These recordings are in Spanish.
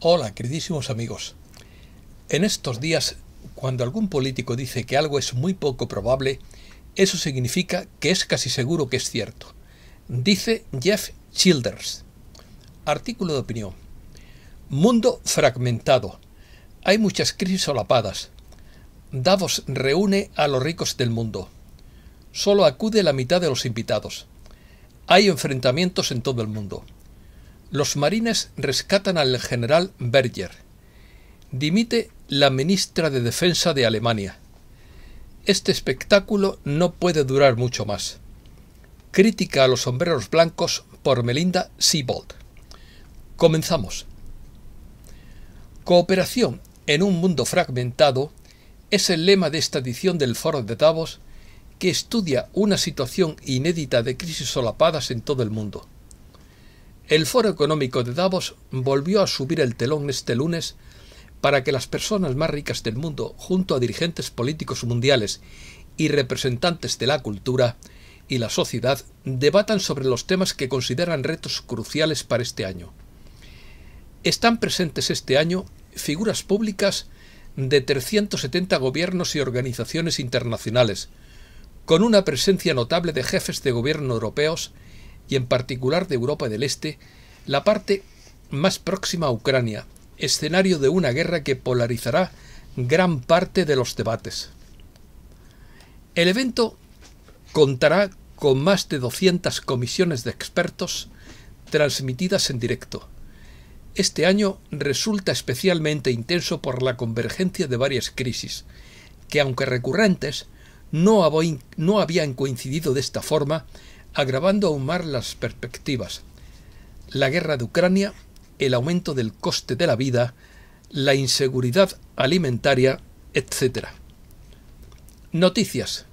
Hola, queridísimos amigos. En estos días, cuando algún político dice que algo es muy poco probable, eso significa que es casi seguro que es cierto. Dice Jeff Childers. Artículo de opinión. Mundo fragmentado. Hay muchas crisis solapadas. Davos reúne a los ricos del mundo. Solo acude la mitad de los invitados. Hay enfrentamientos en todo el mundo. Los marines rescatan al general Berger. Dimite la ministra de Defensa de Alemania. Este espectáculo no puede durar mucho más. Crítica a los sombreros blancos por Melinda Siebold. Comenzamos. Cooperación en un mundo fragmentado es el lema de esta edición del Foro de Davos que estudia una situación inédita de crisis solapadas en todo el mundo. El Foro Económico de Davos volvió a subir el telón este lunes para que las personas más ricas del mundo, junto a dirigentes políticos mundiales y representantes de la cultura y la sociedad, debatan sobre los temas que consideran retos cruciales para este año. Están presentes este año figuras públicas de 370 gobiernos y organizaciones internacionales, con una presencia notable de jefes de gobierno europeos y en particular de Europa del Este, la parte más próxima a Ucrania, escenario de una guerra que polarizará gran parte de los debates. El evento contará con más de 200 comisiones de expertos transmitidas en directo. Este año resulta especialmente intenso por la convergencia de varias crisis, que aunque recurrentes, no, habían coincidido de esta forma agravando aún más las perspectivas. La guerra de Ucrania, el aumento del coste de la vida, la inseguridad alimentaria, etc. Noticias.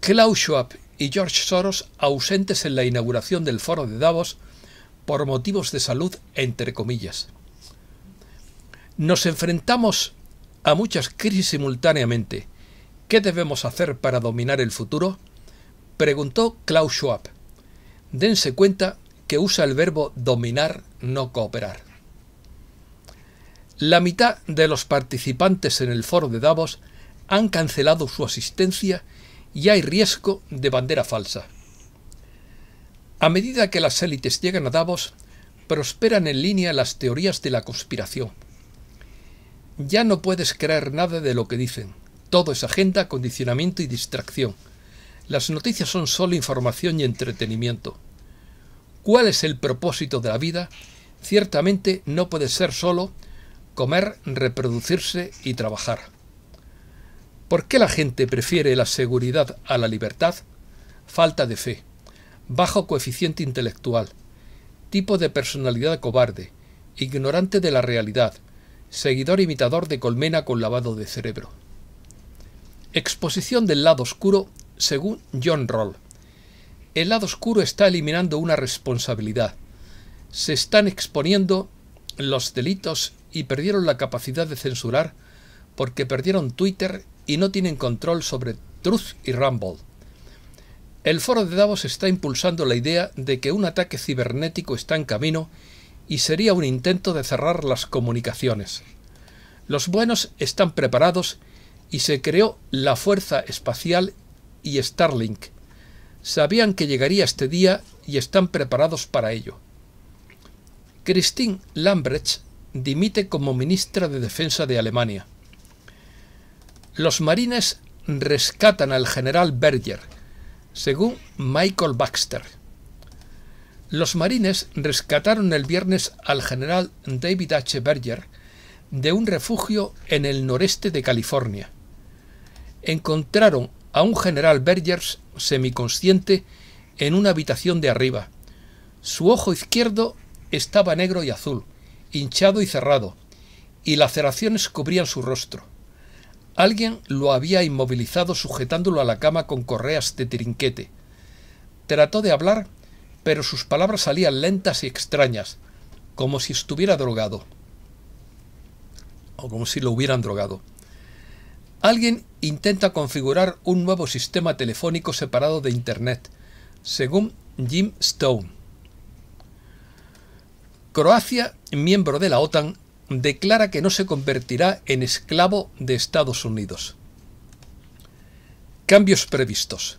Klaus Schwab y George Soros ausentes en la inauguración del foro de Davos por motivos de salud, entre comillas. Nos enfrentamos a muchas crisis simultáneamente. ¿Qué debemos hacer para dominar el futuro? Preguntó Klaus Schwab. Dense cuenta que usa el verbo dominar, no cooperar. La mitad de los participantes en el foro de Davos han cancelado su asistencia y hay riesgo de bandera falsa. A medida que las élites llegan a Davos, prosperan en línea las teorías de la conspiración. Ya no puedes creer nada de lo que dicen. Todo es agenda, condicionamiento y distracción. Las noticias son solo información y entretenimiento. ¿Cuál es el propósito de la vida? Ciertamente no puede ser solo comer, reproducirse y trabajar. ¿Por qué la gente prefiere la seguridad a la libertad? Falta de fe, bajo coeficiente intelectual, tipo de personalidad cobarde, ignorante de la realidad, seguidor imitador de colmena con lavado de cerebro. Exposición del lado oscuro según John Roll. El lado oscuro está eliminando una responsabilidad. Se están exponiendo los delitos y perdieron la capacidad de censurar porque perdieron Twitter y no tienen control sobre Truth y Rumble. El foro de Davos está impulsando la idea de que un ataque cibernético está en camino y sería un intento de cerrar las comunicaciones. Los buenos están preparados y se creó la Fuerza Espacial y Starlink. Sabían que llegaría este día y están preparados para ello. Christine Lambrecht dimite como ministra de Defensa de Alemania. Los marines rescatan al general Berger, según Michael Baxter. Los marines rescataron el viernes al general David H. Berger de un refugio en el noreste de California. Encontraron a un general Bergers semiconsciente en una habitación de arriba. Su ojo izquierdo estaba negro y azul, hinchado y cerrado, y laceraciones cubrían su rostro. Alguien lo había inmovilizado sujetándolo a la cama con correas de trinquete. Trató de hablar, pero sus palabras salían lentas y extrañas, como si estuviera drogado, o como si lo hubieran drogado. Alguien intenta configurar un nuevo sistema telefónico separado de Internet, según Jim Stone. Croacia, miembro de la OTAN, declara que no se convertirá en esclavo de Estados Unidos. Cambios previstos.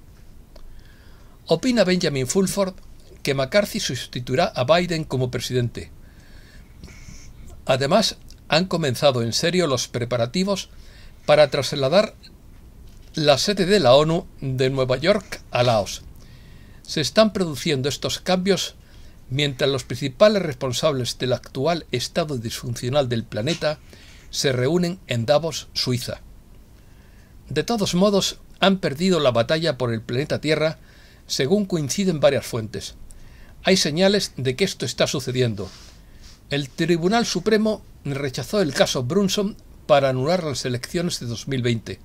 Opina Benjamin Fulford que McCarthy sustituirá a Biden como presidente. Además, han comenzado en serio los preparativos para trasladar la sede de la ONU de Nueva York a Laos. Se están produciendo estos cambios mientras los principales responsables del actual estado disfuncional del planeta se reúnen en Davos, Suiza. De todos modos, han perdido la batalla por el planeta Tierra, según coinciden varias fuentes. Hay señales de que esto está sucediendo. El Tribunal Supremo rechazó el caso Brunson para anular las elecciones de 2020,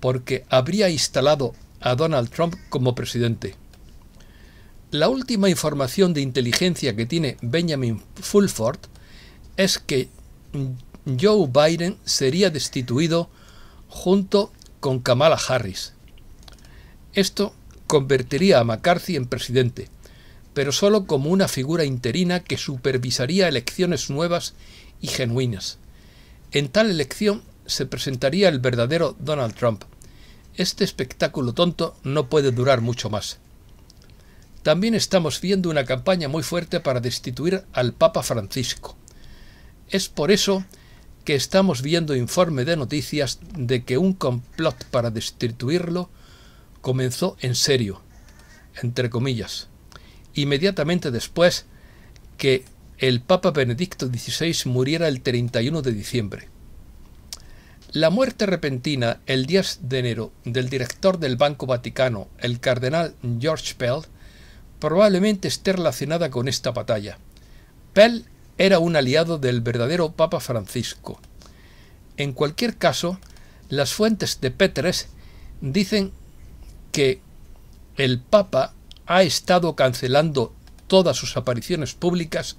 porque habría instalado a Donald Trump como presidente. La última información de inteligencia que tiene Benjamin Fulford es que Joe Biden sería destituido junto con Kamala Harris. Esto convertiría a McCarthy en presidente, pero solo como una figura interina que supervisaría elecciones nuevas y genuinas. En tal elección se presentaría el verdadero Donald Trump. Este espectáculo tonto no puede durar mucho más. También estamos viendo una campaña muy fuerte para destituir al Papa Francisco. Es por eso que estamos viendo informe de noticias de que un complot para destituirlo comenzó en serio, entre comillas, inmediatamente después que el Papa Benedicto XVI muriera el 31 de diciembre. La muerte repentina el 10 de enero del director del Banco Vaticano, el cardenal George Pell, probablemente esté relacionada con esta batalla. Pell era un aliado del verdadero Papa Francisco. En cualquier caso, las fuentes de Petres dicen que el Papa ha estado cancelando todas sus apariciones públicas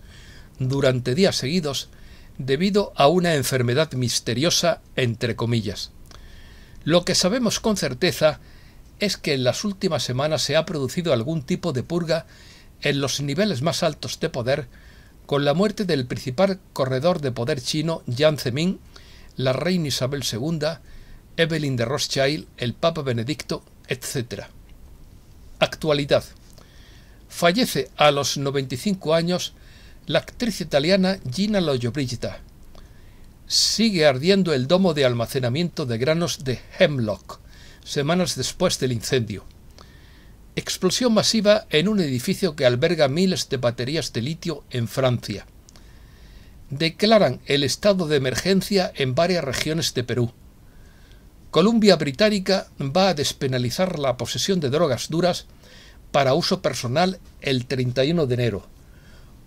durante días seguidos debido a una enfermedad misteriosa, entre comillas. Lo que sabemos con certeza es que en las últimas semanas se ha producido algún tipo de purga en los niveles más altos de poder, con la muerte del principal corredor de poder chino, Yan Zemin, la reina Isabel II, Evelyn de Rothschild, el Papa Benedicto, etc. Actualidad. Fallece a los 95 años la actriz italiana Gina Lollobrigida. Sigue ardiendo el domo de almacenamiento de granos de Hemlock, semanas después del incendio. Explosión masiva en un edificio que alberga miles de baterías de litio en Francia. Declaran el estado de emergencia en varias regiones de Perú. Columbia Británica va a despenalizar la posesión de drogas duras para uso personal el 31 de enero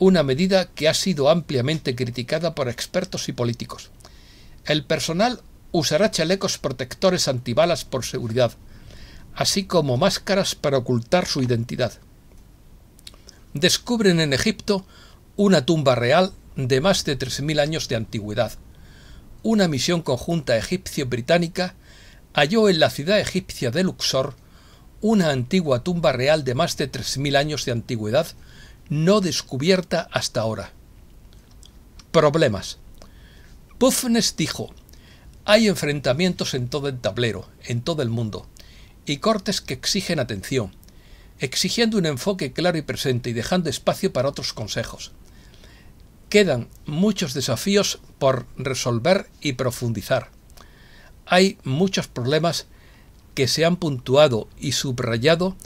una medida que ha sido ampliamente criticada por expertos y políticos. El personal usará chalecos protectores antibalas por seguridad, así como máscaras para ocultar su identidad. Descubren en Egipto una tumba real de más de 3.000 años de antigüedad. Una misión conjunta egipcio-británica halló en la ciudad egipcia de Luxor una antigua tumba real de más de 3.000 años de antigüedad no descubierta hasta ahora. Problemas. Pufnes dijo, hay enfrentamientos en todo el tablero, en todo el mundo, y cortes que exigen atención, exigiendo un enfoque claro y presente y dejando espacio para otros consejos. Quedan muchos desafíos por resolver y profundizar. Hay muchos problemas que se han puntuado y subrayado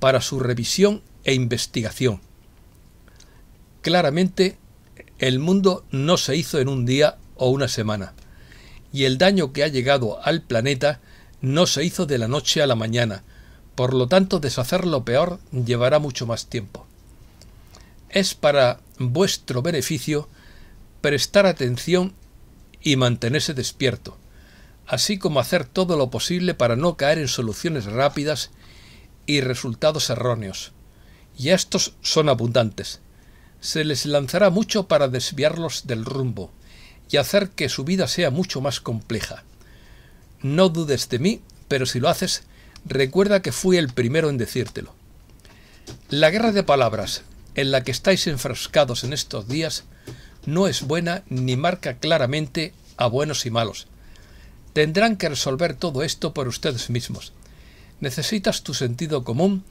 para su revisión e investigación. Claramente, el mundo no se hizo en un día o una semana, y el daño que ha llegado al planeta no se hizo de la noche a la mañana, por lo tanto deshacer lo peor llevará mucho más tiempo. Es para vuestro beneficio prestar atención y mantenerse despierto, así como hacer todo lo posible para no caer en soluciones rápidas y resultados erróneos. Y estos son abundantes, se les lanzará mucho para desviarlos del rumbo y hacer que su vida sea mucho más compleja. No dudes de mí, pero si lo haces, recuerda que fui el primero en decírtelo. La guerra de palabras en la que estáis enfrascados en estos días no es buena ni marca claramente a buenos y malos. Tendrán que resolver todo esto por ustedes mismos. Necesitas tu sentido común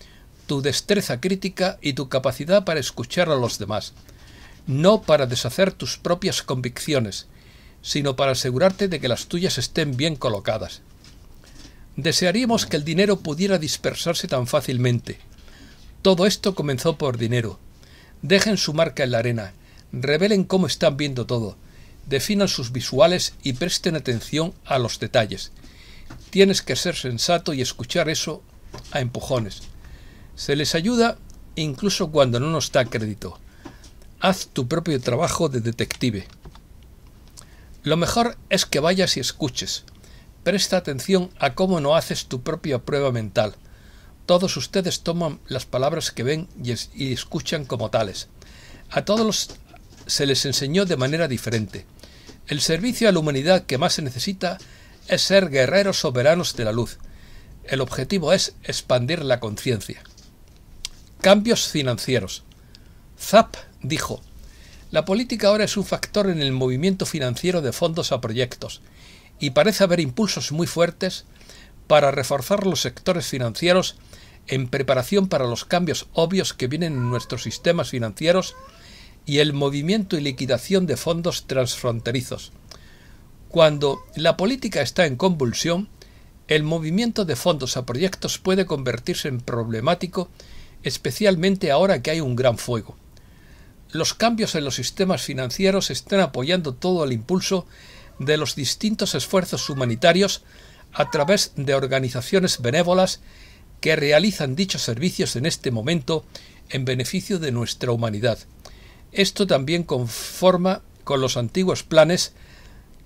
tu destreza crítica y tu capacidad para escuchar a los demás, no para deshacer tus propias convicciones, sino para asegurarte de que las tuyas estén bien colocadas. Desearíamos que el dinero pudiera dispersarse tan fácilmente. Todo esto comenzó por dinero. Dejen su marca en la arena, revelen cómo están viendo todo, definan sus visuales y presten atención a los detalles. Tienes que ser sensato y escuchar eso a empujones. Se les ayuda incluso cuando no nos da crédito. Haz tu propio trabajo de detective. Lo mejor es que vayas y escuches. Presta atención a cómo no haces tu propia prueba mental. Todos ustedes toman las palabras que ven y, escuchan como tales. A todos se les enseñó de manera diferente. El servicio a la humanidad que más se necesita es ser guerreros soberanos de la luz. El objetivo es expandir la conciencia. Cambios financieros. Zapp dijo, la política ahora es un factor en el movimiento financiero de fondos a proyectos y parece haber impulsos muy fuertes para reforzar los sectores financieros en preparación para los cambios obvios que vienen en nuestros sistemas financieros y el movimiento y liquidación de fondos transfronterizos. Cuando la política está en convulsión, el movimiento de fondos a proyectos puede convertirse en problemático especialmente ahora que hay un gran fuego. Los cambios en los sistemas financieros están apoyando todo el impulso de los distintos esfuerzos humanitarios a través de organizaciones benévolas que realizan dichos servicios en este momento en beneficio de nuestra humanidad. Esto también conforma con los antiguos planes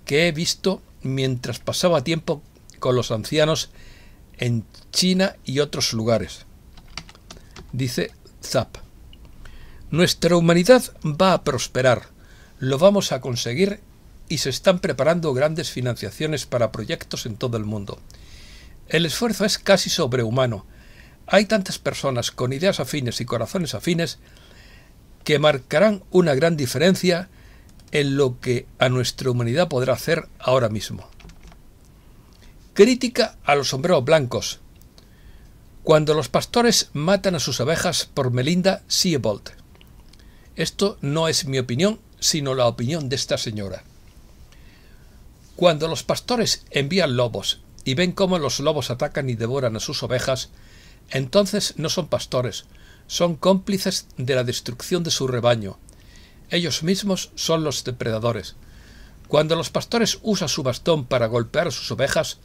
que he visto mientras pasaba tiempo con los ancianos en China y otros lugares. Dice Zap. Nuestra humanidad va a prosperar, lo vamos a conseguir y se están preparando grandes financiaciones para proyectos en todo el mundo. El esfuerzo es casi sobrehumano. Hay tantas personas con ideas afines y corazones afines que marcarán una gran diferencia en lo que a nuestra humanidad podrá hacer ahora mismo. Crítica a los sombreros blancos, cuando los pastores matan a sus ovejas por Melinda Siebold. Esto no es mi opinión, sino la opinión de esta señora. Cuando los pastores envían lobos y ven cómo los lobos atacan y devoran a sus ovejas, entonces no son pastores, son cómplices de la destrucción de su rebaño. Ellos mismos son los depredadores. Cuando los pastores usan su bastón para golpear a sus ovejas,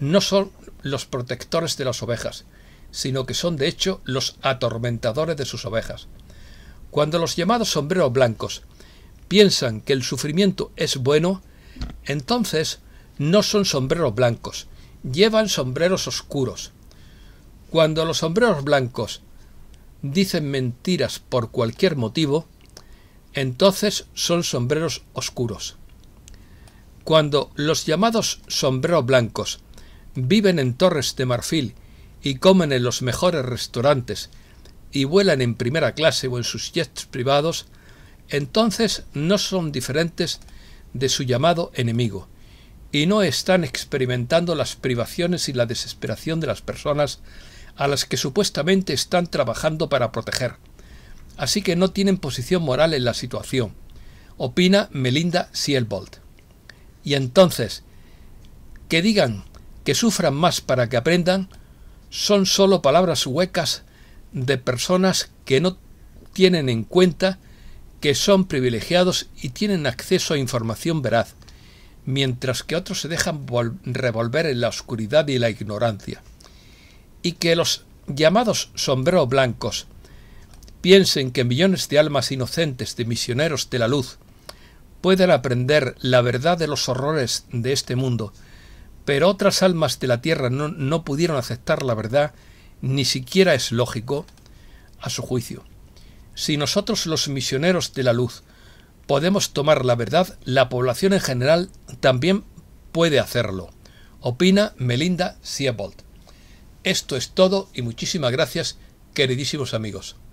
no son los protectores de las ovejas, sino que son de hecho los atormentadores de sus ovejas. Cuando los llamados sombreros blancos piensan que el sufrimiento es bueno, entonces no son sombreros blancos, llevan sombreros oscuros. Cuando los sombreros blancos dicen mentiras por cualquier motivo, entonces son sombreros oscuros. Cuando los llamados sombreros blancos viven en torres de marfil y comen en los mejores restaurantes y vuelan en primera clase o en sus jets privados, entonces no son diferentes de su llamado enemigo y no están experimentando las privaciones y la desesperación de las personas a las que supuestamente están trabajando para proteger. Así que no tienen posición moral en la situación, opina Melinda Sielbold. Y entonces, que digan que sufran más para que aprendan, son solo palabras huecas de personas que no tienen en cuenta que son privilegiados y tienen acceso a información veraz, mientras que otros se dejan revolver en la oscuridad y la ignorancia. Y que los llamados sombreros blancos piensen que millones de almas inocentes de misioneros de la luz pueden aprender la verdad de los horrores de este mundo, pero otras almas de la tierra no, pudieron aceptar la verdad, ni siquiera es lógico, a su juicio. Si nosotros los misioneros de la luz podemos tomar la verdad, la población en general también puede hacerlo. Opina Melinda Siebold. Esto es todo y muchísimas gracias, queridísimos amigos.